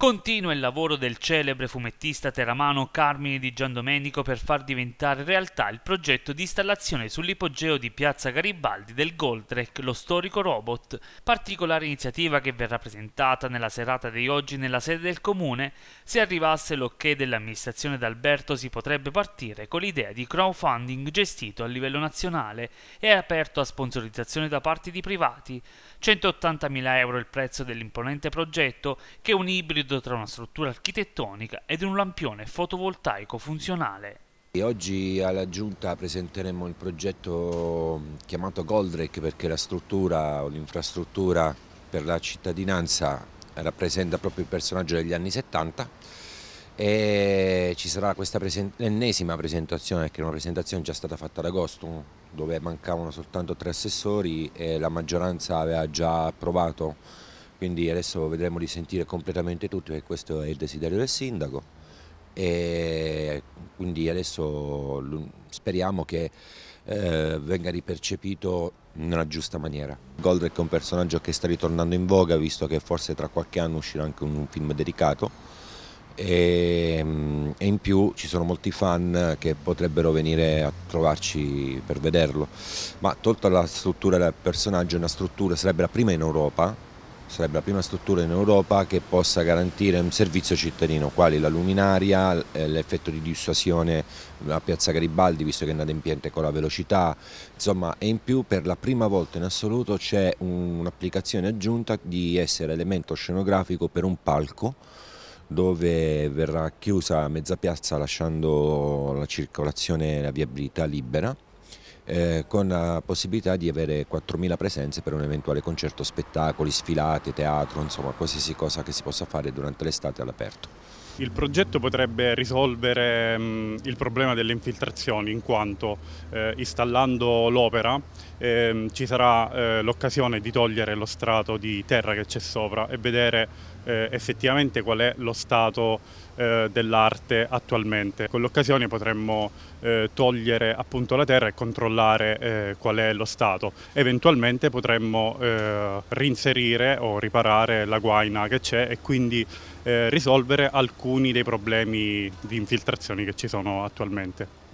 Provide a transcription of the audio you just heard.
Continua il lavoro del celebre fumettista teramano Carmine di Giandomenico per far diventare realtà il progetto di installazione sull'ipogeo di Piazza Garibaldi del Goldrek, lo storico robot, particolare iniziativa che verrà presentata nella serata di oggi nella sede del comune. Se arrivasse l'ok dell'amministrazione d'Alberto si potrebbe partire con l'idea di crowdfunding gestito a livello nazionale e aperto a sponsorizzazione da parte di privati. 180.000 euro il prezzo dell'imponente progetto che un ibrido ibrido tra una struttura architettonica ed un lampione fotovoltaico funzionale. E oggi alla Giunta presenteremo il progetto chiamato Goldrake perché la struttura o l'infrastruttura per la cittadinanza rappresenta proprio il personaggio degli anni 70 e ci sarà questa presen ennesima presentazione, perché una presentazione già stata fatta ad agosto, dove mancavano soltanto tre assessori e la maggioranza aveva già approvato quindi adesso vedremo di sentire completamente tutto perché questo è il desiderio del sindaco e quindi adesso speriamo che eh, venga ripercepito nella giusta maniera. Goldrick è un personaggio che sta ritornando in voga visto che forse tra qualche anno uscirà anche un film dedicato ehm, e, in più ci sono molti fan che potrebbero venire a trovarci per vederlo. Ma tolta la struttura del personaggio, una struttura sarebbe la prima in Europa sarebbe la prima struttura in Europa che possa garantire un servizio cittadino, quali la luminaria, eh, l'effetto di dissuasione a Piazza Garibaldi, visto che è inadempiente con la velocità, insomma, e in più per la prima volta in assoluto c'è un'applicazione aggiunta di essere elemento scenografico per un palco dove verrà chiusa mezza piazza lasciando la circolazione e la viabilità libera eh, con la possibilità di avere 4.000 presenze per un eventuale concerto, spettacoli, sfilate, teatro, insomma qualsiasi cosa che si possa fare durante l'estate all'aperto. Il progetto potrebbe risolvere mh, mm, il problema delle infiltrazioni in quanto eh, installando l'opera eh, ci sarà eh, l'occasione di togliere lo strato di terra che c'è sopra e vedere eh, effettivamente qual è lo stato eh, dell'arte attualmente. Con l'occasione potremmo eh, togliere appunto la terra e controllare qual è lo stato. Eventualmente potremmo rinserire o riparare la guaina che c'è e quindi eh, risolvere alcuni dei problemi di infiltrazioni che ci sono attualmente.